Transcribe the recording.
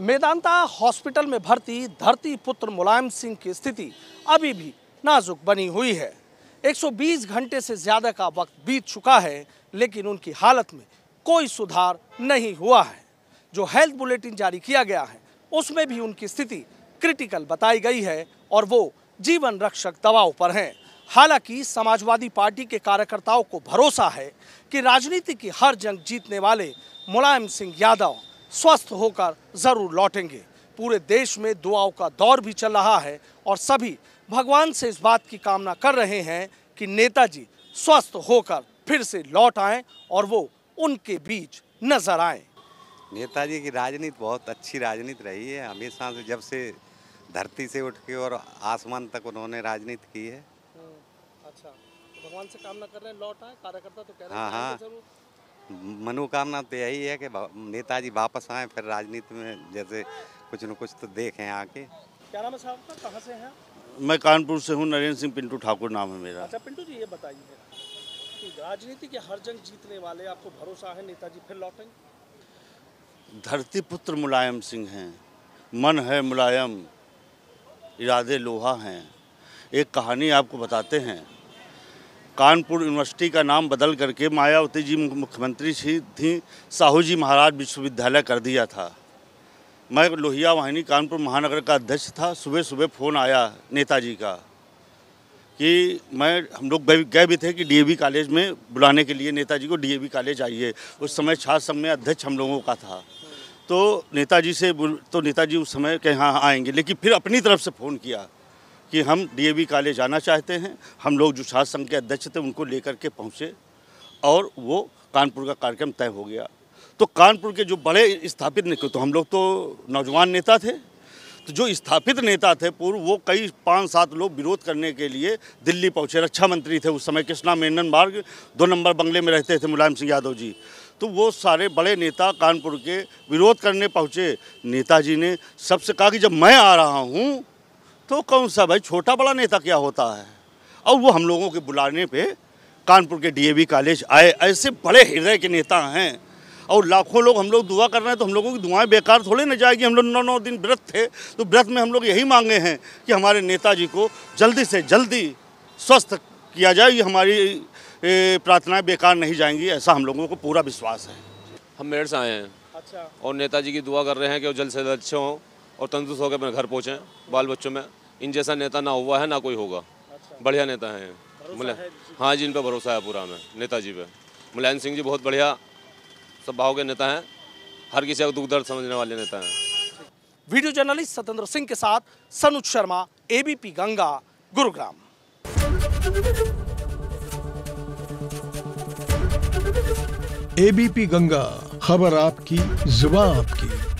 Medanta hospital में भर्ती धरती पुत्र मुलायम सिंह की स्थिति अभी भी नाजुक बनी हुई है 120 घंटे से ज़्यादा का वक्त बीत चुका है लेकिन उनकी हालत में कोई सुधार नहीं हुआ है जो हेल्थ बुलेटिन जारी किया गया है उसमें भी उनकी स्थिति क्रिटिकल बताई गई है और वो जीवन रक्षक दवाओं पर हैं हालांकि समाजवादी पार्टी के कार्यकर्ताओं को भरोसा है कि राजनीति की हर जंग जीतने वाले मुलायम सिंह यादव स्वस्थ होकर ज़रूर लौटेंगे पूरे देश में दुआओं का दौर भी चल रहा है और सभी भगवान से इस बात की कामना कर रहे हैं कि नेताजी स्वस्थ होकर फिर से लौट आएं और वो उनके बीच नजर आएं। नेताजी की राजनीति बहुत अच्छी राजनीति रही है हमेशा से जब से धरती से उठ के और आसमान तक उन्होंने राजनीति की है हाँ, अच्छा तो भगवान से कामना कर रहे हैं लौट आए कार्यकर्ता तो कह रहे हैं हाँ हाँ मनोकामना तो यही है कि नेताजी वापस आए फिर राजनीति में जैसे कुछ न कुछ तो देखें आके क्या नाम है साहब का कहाँ से हैं मैं कानपुर से हूँ नरेंद्र सिंह पिंटू ठाकुर नाम है मेरा अच्छा पिंटू जी ये बताइए कि राजनीति के हर जंग जीतने वाले आपको भरोसा है नेताजी फिर लौटेंगे धरती पुत्र मुलायम सिंह हैं मन है मुलायम इरादे लोहा हैं एक कहानी आपको बताते हैं कानपुर यूनिवर्सिटी का नाम बदल करके मायावती जी मुख्यमंत्री थी साहू जी महाराज विश्वविद्यालय कर दिया था मैं लोहिया वाहिनी कानपुर महानगर का अध्यक्ष था सुबह सुबह फ़ोन आया नेताजी का कि मैं हम लोग गए भी थे कि डीएवी कॉलेज में बुलाने के लिए नेताजी को डीएवी कॉलेज आइए उस समय छात्र संघ में अध्यक्ष हम लोगों का था तो नेताजी से तो नेताजी उस समय के यहाँ हाँ, आएंगे लेकिन फिर अपनी तरफ से फ़ोन किया कि हम डीएवी कॉलेज जाना चाहते हैं हम लोग जो छात्र संघ के अध्यक्ष थे उनको लेकर के पहुँचे और वो कानपुर का कार्यक्रम तय हो गया तो कानपुर के जो बड़े स्थापित नेता तो हम लोग तो नौजवान नेता थे तो जो स्थापित नेता थे पूर्व वो कई पाँच सात लोग विरोध करने के लिए दिल्ली पहुंचे रक्षा मंत्री थे उस समय कृष्णा मेनन मार्ग दो नंबर बंगले में रहते थे मुलायम सिंह यादव जी तो वो सारे बड़े नेता कानपुर के विरोध करने पहुंचे नेताजी ने सबसे कहा कि जब मैं आ रहा हूँ तो कौन सा भाई छोटा बड़ा नेता क्या होता है और वो हम लोगों के बुलाने पे कानपुर के डीएवी कॉलेज आए ऐसे बड़े हृदय के नेता हैं और लाखों लोग हम लोग दुआ कर रहे हैं तो हम लोगों की दुआएं बेकार थोड़े ना जाएगी हम लोग नौ नौ दिन व्रत थे तो व्रत में हम लोग यही मांगे हैं कि हमारे नेताजी को जल्दी से जल्दी स्वस्थ किया जाए ये हमारी प्रार्थनाएं बेकार नहीं जाएंगी ऐसा हम लोगों को पूरा विश्वास है हम मेड़ से आए हैं अच्छा और नेताजी की दुआ कर रहे हैं कि वो जल्द से जल्द अच्छे हों और तंदुरुस्त होकर अपने घर पहुँचें बाल बच्चों में इन जैसा नेता ना हुआ है ना कोई होगा अच्छा। बढ़िया नेता है मुला हाँ जी इन पर भरोसा है पूरा हमें नेताजी पे मुलायम सिंह जी बहुत बढ़िया स्वभाव के नेता हैं हर किसी का दुख दर्द समझने वाले नेता हैं वीडियो जर्नलिस्ट सतेंद्र सिंह के साथ सनुज शर्मा एबीपी गंगा गुरुग्राम एबीपी गंगा खबर आपकी जुबा आपकी